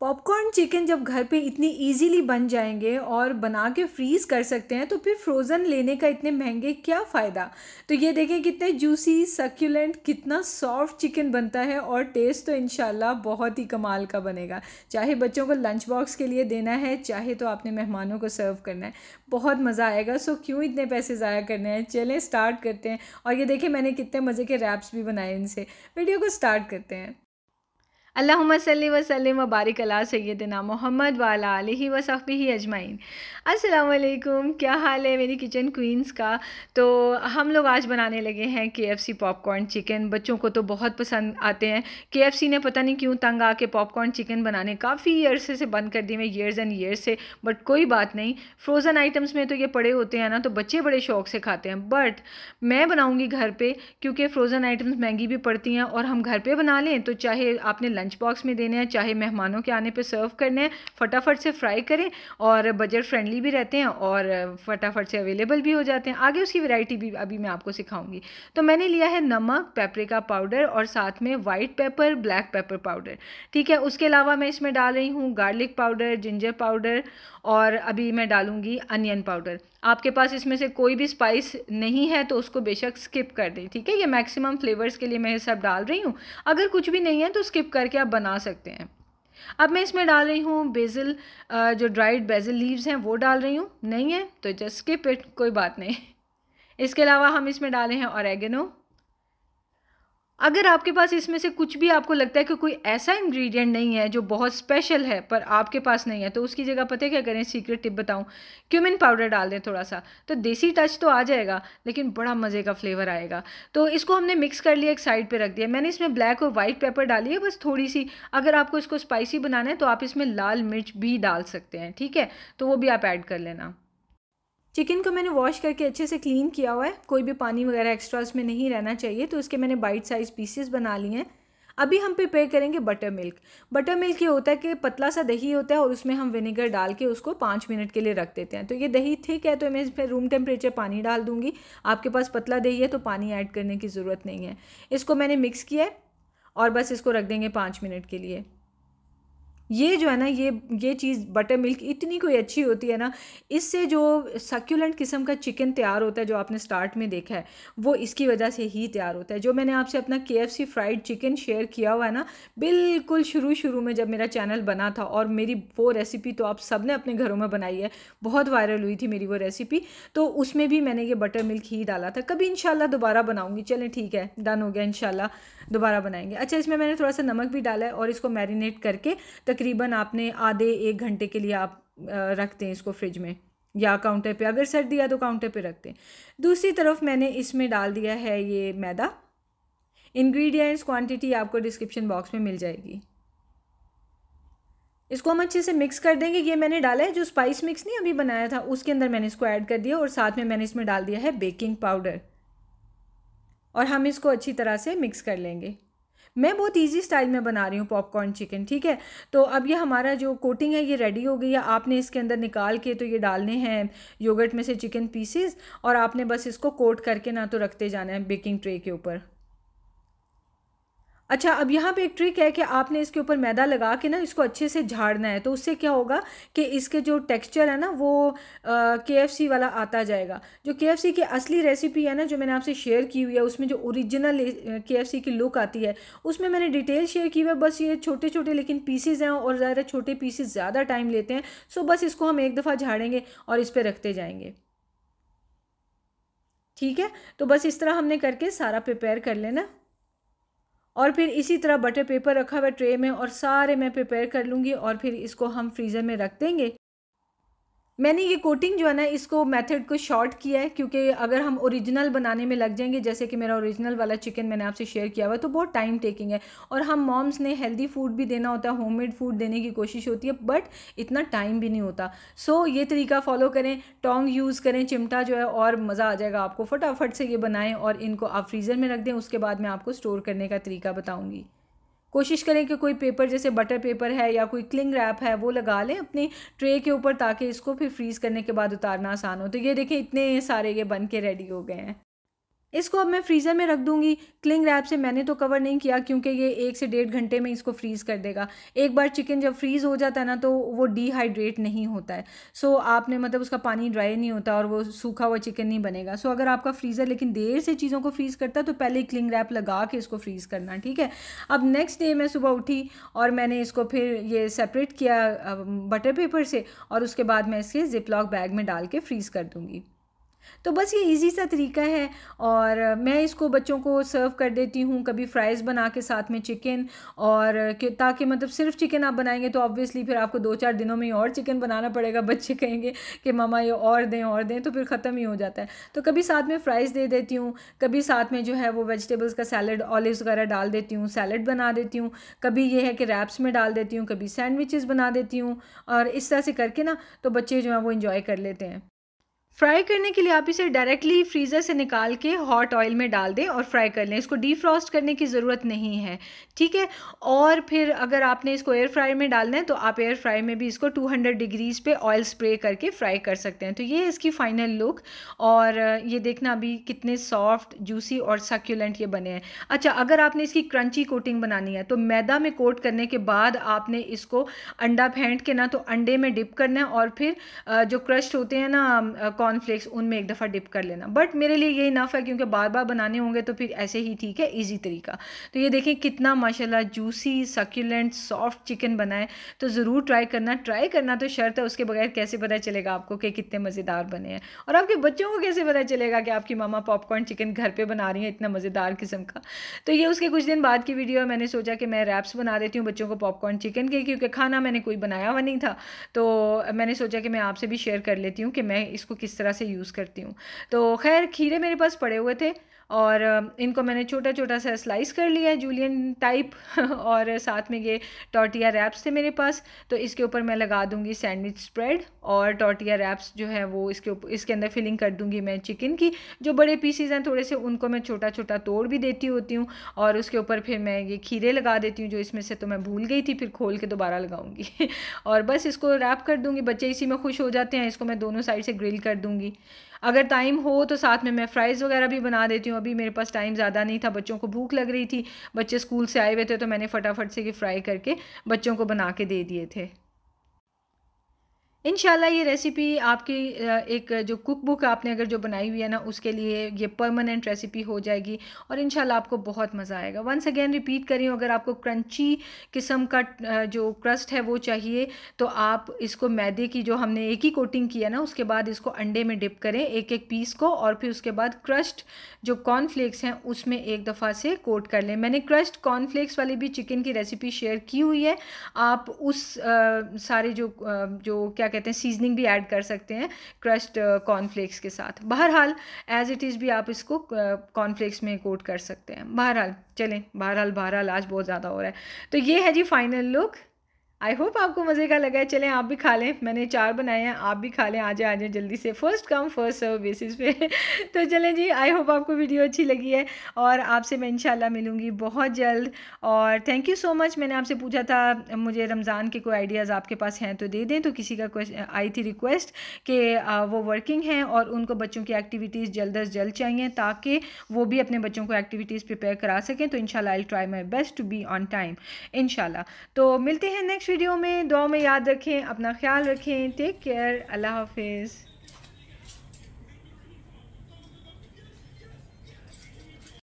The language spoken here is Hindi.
पॉपकॉर्न चिकन जब घर पे इतनी इजीली बन जाएंगे और बना के फ्रीज़ कर सकते हैं तो फिर फ्रोज़न लेने का इतने महंगे क्या फ़ायदा तो ये देखें कितने जूसी सक्यूलेंट कितना सॉफ्ट चिकन बनता है और टेस्ट तो इन बहुत ही कमाल का बनेगा चाहे बच्चों को लंच बॉक्स के लिए देना है चाहे तो आपने मेहमानों को सर्व करना है बहुत मज़ा आएगा सो क्यों इतने पैसे ज़ाया करने हैं चलें स्टार्ट करते हैं और ये देखें मैंने कितने मज़े के रैप्स भी बनाए इनसे वीडियो को स्टार्ट करते हैं अल्लाम वसलम बारिक अला सैदना मोहम्मद वाला अलही वसफ़ी अजमाइन असलकुम क्या हाल है मेरी किचन क्वींस का तो हम लोग आज बनाने लगे हैं के एफ़ सी पॉपकॉर्न चिकन बच्चों को तो बहुत पसंद आते हैं के एफ़ सी ने पता नहीं क्यों तंग आके पॉपकॉर्न चिकन बनाने काफ़ी अरसे से बंद कर दिए मैं ईयर्स एंड ईयर्स से बट कोई बात नहीं फ्रोज़न आइटम्स में तो ये पड़े होते हैं ना तो बच्चे बड़े शौक से खाते हैं बट मैं बनाऊँगी घर पर क्योंकि फ्रोज़न आइटम्स महंगी भी पड़ती हैं और हम घर पर बना लें तो चाहे आपने लंच बॉक्स में देने हैं चाहे मेहमानों के आने पर सर्व करने हैं फटाफट से फ्राई करें और बजट फ्रेंडली भी रहते हैं और फटाफट से अवेलेबल भी हो जाते हैं आगे उसकी वैरायटी भी अभी मैं आपको सिखाऊंगी तो मैंने लिया है नमक पेपरिका पाउडर और साथ में white pepper black pepper powder ठीक है उसके अलावा मैं इसमें डाल रही हूँ गार्लिक पाउडर जिंजर पाउडर और अभी मैं डालूंगी अनियन पाउडर आपके पास इसमें से कोई भी स्पाइस नहीं है तो उसको बेशक स्किप कर दें ठीक है ये मैक्सिमम फ्लेवर्स के लिए मैं ये सब डाल रही हूँ अगर कुछ भी नहीं है तो स्किप कर करके आप बना सकते हैं अब मैं इसमें डाल रही हूँ बेजल जो ड्राइड बेजल लीव्स हैं वो डाल रही हूँ नहीं है तो जस्ट स्किप इट कोई बात नहीं इसके अलावा हम इसमें डाले हैं औरगेनो अगर आपके पास इसमें से कुछ भी आपको लगता है कि कोई ऐसा इंग्रेडिएंट नहीं है जो बहुत स्पेशल है पर आपके पास नहीं है तो उसकी जगह पता है क्या करें सीक्रेट टिप बताऊं क्यूमिन पाउडर डाल दें थोड़ा सा तो देसी टच तो आ जाएगा लेकिन बड़ा मज़े का फ्लेवर आएगा तो इसको हमने मिक्स कर लिया एक साइड पर रख दिया मैंने इसमें ब्लैक और वाइट पेपर डाली है बस थोड़ी सी अगर आपको इसको स्पाइसी बनाना है तो आप इसमें लाल मिर्च भी डाल सकते हैं ठीक है तो वो भी आप ऐड कर लेना चिकन को मैंने वॉश करके अच्छे से क्लीन किया हुआ है कोई भी पानी वगैरह एक्स्ट्रा उसमें नहीं रहना चाहिए तो उसके मैंने बाइट साइज़ पीसेस बना लिए हैं अभी हम प्रिपेयर करेंगे बटर मिल्क बटर मिल्क ये होता है कि पतला सा दही होता है और उसमें हम विनेगर डाल के उसको पाँच मिनट के लिए रख देते हैं तो ये दही थिक है तो मैं इस पर रूम टेम्परेचर पानी डाल दूँगी आपके पास पतला दही है तो पानी ऐड करने की ज़रूरत नहीं है इसको मैंने मिक्स किया और बस इसको रख देंगे पाँच मिनट के लिए ये जो है ना ये ये चीज़ बटर मिल्क इतनी कोई अच्छी होती है ना इससे जो सक्यूलेंट किस्म का चिकन तैयार होता है जो आपने स्टार्ट में देखा है वो इसकी वजह से ही तैयार होता है जो मैंने आपसे अपना K F C fried chicken share किया हुआ है ना बिल्कुल शुरू शुरू में जब मेरा चैनल बना था और मेरी वो रेसिपी तो आप सब ने अपने घरों में बनाई है बहुत वायरल हुई थी मेरी वो रेसिपी तो उसमें भी मैंने ये बटर मिल्क ही डाला था कभी इन दोबारा बनाऊँगी चलें ठीक है डन हो गया इन दोबारा बनाएंगे अच्छा इसमें मैंने थोड़ा सा नमक भी डाला है और इसको मैरिनेट करके तक तकरीबन आपने आधे एक घंटे के लिए आप रखते हैं इसको फ्रिज में या काउंटर पे अगर सर दिया तो काउंटर पे रखते हैं दूसरी तरफ मैंने इसमें डाल दिया है ये मैदा इंग्रेडिएंट्स क्वांटिटी आपको डिस्क्रिप्शन बॉक्स में मिल जाएगी इसको हम अच्छे से मिक्स कर देंगे ये मैंने डाला है जो स्पाइस मिक्स नहीं अभी बनाया था उसके अंदर मैंने इसको ऐड कर दिया और साथ में मैंने इसमें डाल दिया है बेकिंग पाउडर और हम इसको अच्छी तरह से मिक्स कर लेंगे मैं बहुत ईजी स्टाइल में बना रही हूँ पॉपकॉर्न चिकन ठीक है तो अब ये हमारा जो कोटिंग है ये रेडी हो गई है आपने इसके अंदर निकाल के तो ये डालने हैं योगर्ट में से चिकन पीसेस और आपने बस इसको कोट करके ना तो रखते जाना है बेकिंग ट्रे के ऊपर अच्छा अब यहाँ पे एक ट्रिक है कि आपने इसके ऊपर मैदा लगा के ना इसको अच्छे से झाड़ना है तो उससे क्या होगा कि इसके जो टेक्सचर है ना वो के एफ़ सी वाला आता जाएगा जो के एफ़ सी की असली रेसिपी है ना जो मैंने आपसे शेयर की हुई है उसमें जो ओरिजिनल के एफ़ सी की लुक आती है उसमें मैंने डिटेल शेयर की हुई है बस ये छोटे छोटे लेकिन पीसीज हैं और ज़्यादा छोटे पीसीज ज़्यादा टाइम लेते हैं सो बस इसको हम एक दफ़ा झाड़ेंगे और इस पर रखते जाएंगे ठीक है तो बस इस तरह हमने करके सारा प्रिपेयर कर लेना और फिर इसी तरह बटर पेपर रखा हुआ ट्रे में और सारे मैं प्रिपेयर कर लूँगी और फिर इसको हम फ्रीज़र में रख देंगे मैंने ये कोटिंग जो है ना इसको मेथड को शॉर्ट किया है क्योंकि अगर हम ओरिजिनल बनाने में लग जाएंगे जैसे कि मेरा ओरिजिनल वाला चिकन मैंने आपसे शेयर किया हुआ तो बहुत टाइम टेकिंग है और हम मॉम्स ने हेल्दी फूड भी देना होता है होममेड फूड देने की कोशिश होती है बट इतना टाइम भी नहीं होता सो so, ये तरीका फॉलो करें टोंग यूज़ करें चिमटा जो है और मज़ा आ जाएगा आपको फटाफट से ये बनाएं और इनको आप फ्रीज़र में रख दें उसके बाद मैं आपको स्टोर करने का तरीका बताऊँगी कोशिश करें कि कोई पेपर जैसे बटर पेपर है या कोई क्लिंग रैप है वो लगा लें अपनी ट्रे के ऊपर ताकि इसको फिर फ्रीज़ करने के बाद उतारना आसान हो तो ये देखें इतने सारे ये बन के रेडी हो गए हैं इसको अब मैं फ्रीज़र में रख दूँगी क्लिंग रैप से मैंने तो कवर नहीं किया क्योंकि ये एक से डेढ़ घंटे में इसको फ्रीज़ कर देगा एक बार चिकन जब फ्रीज़ हो जाता है ना तो वो डिहाइड्रेट नहीं होता है सो आपने मतलब उसका पानी ड्राई नहीं होता और वो सूखा हुआ चिकन नहीं बनेगा सो अगर आपका फ्रीज़र लेकिन देर से चीज़ों को फ्रीज़ करता तो पहले क्लिंग रैप लगा के इसको फ्रीज़ करना ठीक है अब नेक्स्ट डे मैं सुबह उठी और मैंने इसको फिर ये सेपरेट किया बटर पेपर से और उसके बाद मैं इसके जिप लॉक बैग में डाल के फ्रीज़ कर दूँगी तो बस ये इजी सा तरीका है और मैं इसको बच्चों को सर्व कर देती हूँ कभी फ्राइज़ बना के साथ में चिकन और ताकि मतलब सिर्फ चिकन आप बनाएंगे तो ऑब्वियसली फिर आपको दो चार दिनों में और चिकन बनाना पड़ेगा बच्चे कहेंगे कि मामा ये और दें और दें तो फिर ख़त्म ही हो जाता है तो कभी साथ में फ्राइज़ दे देती हूँ कभी साथ में जो है वो वेजिटेबल्स का सैलड ऑलिव वगैरह डाल देती हूँ सैलड बना देती हूँ कभी ये है कि रैप्स में डाल देती हूँ कभी सैंडविचेज़ बना देती हूँ और इस तरह से करके ना तो बच्चे जो हैं वो इन्जॉय कर लेते हैं फ्राई करने के लिए आप इसे डायरेक्टली फ्रीज़र से निकाल के हॉट ऑयल में डाल दें और फ्राई कर लें इसको डीफ्रॉस्ट करने की ज़रूरत नहीं है ठीक है और फिर अगर आपने इसको एयर फ्राई में डालना है तो आप एयर फ्राई में भी इसको 200 डिग्रीज़ पे ऑयल स्प्रे करके फ्राई कर सकते हैं तो ये इसकी फ़ाइनल लुक और ये देखना अभी कितने सॉफ्ट जूसी और सक्यूलेंट ये बने हैं अच्छा अगर आपने इसकी क्रंची कोटिंग बनानी है तो मैदा में कोट करने के बाद आपने इसको अंडा फेंट के ना तो अंडे में डिप करना है और फिर जो क्रश्ड होते हैं ना कॉर्नफ्लेक्स उनमें एक दफ़ा डिप कर लेना बट मेरे लिए ये इनफ है क्योंकि बार बार बनाने होंगे तो फिर ऐसे ही ठीक है ईजी तरीका तो ये देखें कितना माशाल्लाह जूसी सक्यूलेंट सॉफ्ट चिकन बनाए तो ज़रूर ट्राई करना ट्राई करना तो शर्त है उसके बगैर कैसे पता चलेगा आपको कि कितने मज़ेदार बने हैं और आपके बच्चों को कैसे पता चलेगा कि आपकी मामा पॉपकॉर्न चिकन घर पर बना रही हैं इतना मज़ेदार किस्म का तो ये उसके कुछ दिन बाद की वीडियो है मैंने सोचा कि मैं रैप्स बना देती हूँ बच्चों को पॉपकॉर्न चिकन के क्योंकि खाना मैंने कोई बनाया हुआ नहीं था तो मैंने सोचा कि मैं आपसे भी शेयर कर लेती हूँ कि मैं इसको किस किस तरह से यूज़ करती हूँ तो खैर खीरे मेरे पास पड़े हुए थे और इनको मैंने छोटा छोटा सा स्लाइस कर लिया है जूलियन टाइप और साथ में ये टॉर्टिया रैप्स थे मेरे पास तो इसके ऊपर मैं लगा दूंगी सैंडविच स्प्रेड और टॉर्टिया रैप्स जो है वो इसके उप, इसके अंदर फिलिंग कर दूँगी मैं चिकन की जो बड़े पीसीज हैं थोड़े से उनको मैं छोटा छोटा तोड़ भी देती होती हूँ और उसके ऊपर फिर मैं ये खीरे लगा देती हूँ जो इसमें से तो मैं भूल गई थी फिर खोल के दोबारा लगाऊंगी और बस इसको रैप कर दूँगी बच्चे इसी में खुश हो जाते हैं इसको मैं दोनों साइड से ग्रिल कर दूँगी अगर टाइम हो तो साथ में मैं फ्राइज़ वगैरह भी बना देती हूँ अभी मेरे पास टाइम ज़्यादा नहीं था बच्चों को भूख लग रही थी बच्चे स्कूल से आए हुए थे तो मैंने फटाफट से ये फ्राई करके बच्चों को बना के दे दिए थे इनशाला ये रेसिपी आपकी एक जो कुक बुक आपने अगर जो बनाई हुई है ना उसके लिए ये परमानेंट रेसिपी हो जाएगी और इनशाला आपको बहुत मज़ा आएगा वंस अगेन रिपीट करी हूँ अगर आपको क्रंची किस्म का जो क्रस्ट है वो चाहिए तो आप इसको मैदे की जो हमने एक ही कोटिंग किया ना उसके बाद इसको अंडे में डिप करें एक एक पीस को और फिर उसके बाद क्रस्ट जो कॉर्नफ्लेक्स हैं उसमें एक दफ़ा से कोट कर लें मैंने क्रस्ट कॉर्नफ्लेक्स वाली भी चिकन की रेसिपी शेयर की हुई है आप उस आ, सारे जो आ, जो क्या कहते हैं सीजनिंग भी ऐड कर सकते हैं क्रस्ट कॉर्नफ्लेक्स uh, के साथ बहरहाल एज इट इज़ भी आप इसको कॉर्नफ्लेक्स uh, में कोट कर सकते हैं बहरहाल चलें बहरहाल बहरहाल आज बहुत ज़्यादा हो रहा है तो ये है जी फाइनल लुक आई होप आपको मज़े का लगा है चलें आप भी खा लें मैंने चार बनाए हैं आप भी खा लें आ जाए आ जाए जल्दी से first come first serve basis पे तो चलें जी आई होप आपको वीडियो अच्छी लगी है और आपसे मैं इंशाल्लाह मिलूँगी बहुत जल्द और थैंक यू सो मच मैंने आपसे पूछा था मुझे रमज़ान के कोई आइडियाज़ आपके पास हैं तो दे दें तो किसी का आई थी रिक्वेस्ट कि वो वर्किंग हैं और उनको बच्चों की एक्टिविटीज़ जल्द अज जल्द चाहिए ताकि वो भी अपने बच्चों को एक्टिविटीज़ प्रिपेयर करा सकें तो इन I try my best to be on time इन तो मिलते हैं नेक्स्ट नेक्स्ट वीडियो में दुआ में याद रखें अपना ख्याल रखें टेक केयर अल्लाह हाफिज़